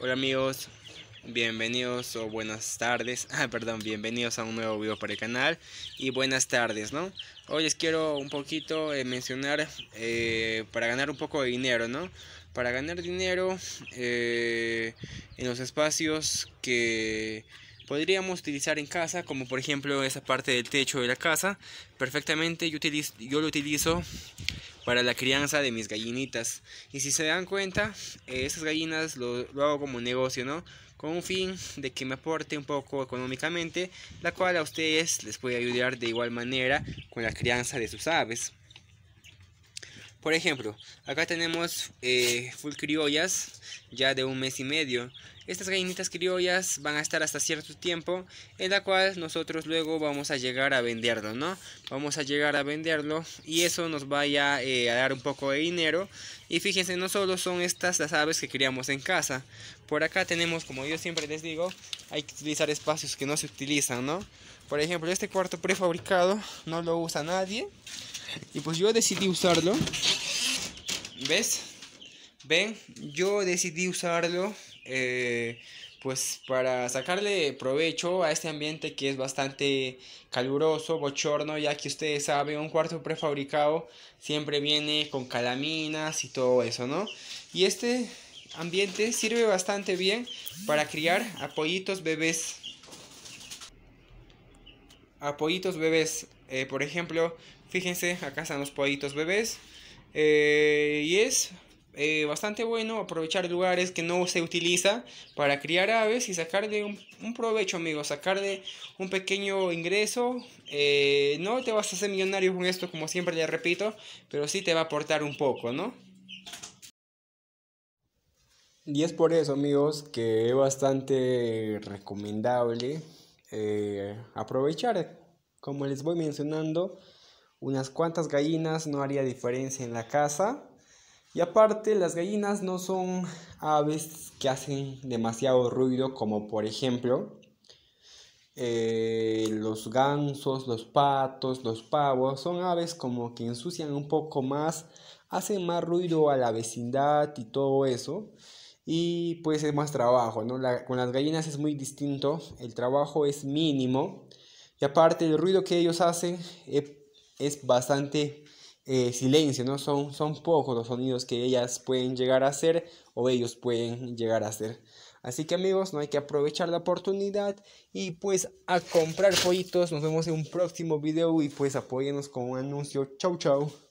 Hola amigos, bienvenidos o buenas tardes, ah, perdón, bienvenidos a un nuevo video para el canal y buenas tardes, ¿no? Hoy les quiero un poquito eh, mencionar eh, para ganar un poco de dinero, ¿no? Para ganar dinero eh, en los espacios que podríamos utilizar en casa, como por ejemplo esa parte del techo de la casa, perfectamente yo, utilizo, yo lo utilizo para la crianza de mis gallinitas. Y si se dan cuenta, eh, esas gallinas lo, lo, hago como negocio, ¿no? Con un fin de que me aporte un poco económicamente, la cual a ustedes les puede ayudar de igual manera con la crianza de sus aves. Por ejemplo, acá tenemos eh, full criollas ya de un mes y medio. Estas gallinitas criollas van a estar hasta cierto tiempo, en la cual nosotros luego vamos a llegar a venderlo, ¿no? Vamos a llegar a venderlo y eso nos vaya eh, a dar un poco de dinero. Y fíjense, no solo son estas las aves que criamos en casa. Por acá tenemos, como yo siempre les digo, hay que utilizar espacios que no se utilizan, ¿no? Por ejemplo, este cuarto prefabricado no lo usa nadie. Y pues yo decidí usarlo. ¿Ves? Ven, yo decidí usarlo eh, pues para sacarle provecho a este ambiente que es bastante caluroso, bochorno, ya que ustedes saben, un cuarto prefabricado siempre viene con calaminas y todo eso, ¿no? Y este ambiente sirve bastante bien para criar apoyitos bebés. apoyitos bebés eh, por ejemplo, fíjense, acá están los pollitos bebés. Eh, y es eh, bastante bueno aprovechar lugares que no se utiliza para criar aves y sacarle un, un provecho, amigos, sacarle un pequeño ingreso. no te vas a hacer millonario con esto, como siempre le repito, pero sí te va a aportar un poco, ¿no? Y es por eso, amigos, que es bastante recomendable aprovechar como les voy mencionando, unas cuantas gallinas no haría diferencia en la casa. Y aparte, las gallinas no son aves que hacen demasiado ruido, como por ejemplo eh, los gansos, los patos, los pavos. Son aves como que ensucian un poco más, hacen más ruido a la vecindad y todo eso. Y pues es más trabajo, ¿no? con las gallinas es muy distinto, el trabajo es mínimo y aparte el ruido que ellos hacen eh, es bastante eh, silencio, ¿no? Son, son pocos los sonidos que ellas pueden llegar a hacer o ellos pueden llegar a hacer. Así que amigos, no hay que aprovechar la oportunidad y pues a comprar pollitos. Nos vemos en un próximo video y pues apóyenos con un anuncio. Chau chau.